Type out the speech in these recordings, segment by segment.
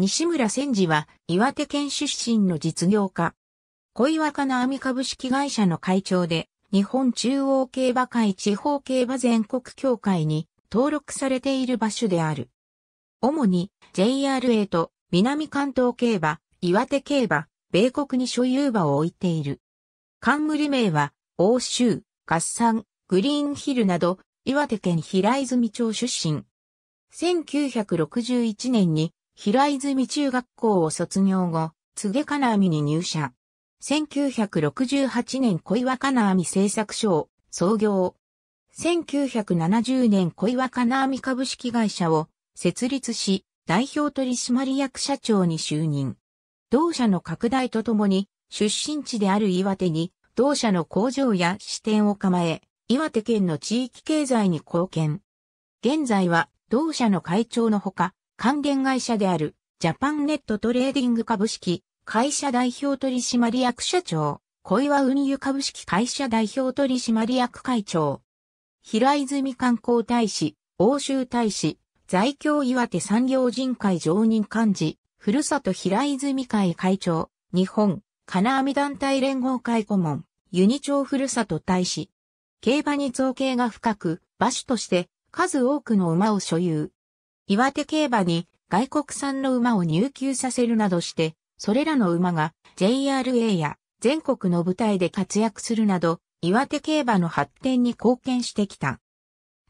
西村千治は岩手県出身の実業家。小岩金網株式会社の会長で、日本中央競馬会地方競馬全国協会に登録されている場所である。主に JRA と南関東競馬、岩手競馬、米国に所有馬を置いている。冠名は、欧州、合算、グリーンヒルなど、岩手県平泉町出身。1961年に平泉中学校を卒業後、柘金網に入社。1968年小岩金網製作所を創業。1970年小岩金網株式会社を設立し、代表取締役社長に就任。同社の拡大とともに、出身地である岩手に、同社の工場や支店を構え、岩手県の地域経済に貢献。現在は、同社の会長のほか、関連会社であるジャパンネットトレーディング株式会社代表取締役社長、小岩運輸株式会社代表取締役会長、平泉観光大使、欧州大使、在京岩手産業人会常任幹事、ふるさと平泉会会長、日本、金網団体連合会顧問、ユニチョウふるさと大使。競馬に造形が深く、馬主として数多くの馬を所有。岩手競馬に外国産の馬を入厩させるなどして、それらの馬が JRA や全国の舞台で活躍するなど、岩手競馬の発展に貢献してきた。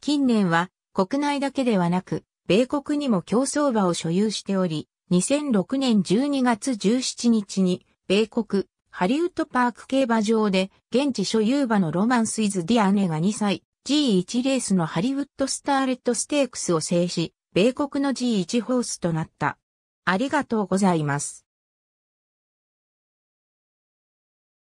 近年は国内だけではなく、米国にも競争馬を所有しており、2006年12月17日に、米国、ハリウッドパーク競馬場で、現地所有馬のロマンスイズ・ディアネが2歳、G1 レースのハリウッドスターレットステークスを制し、米国の G1 ホースとなった。ありがとうございます。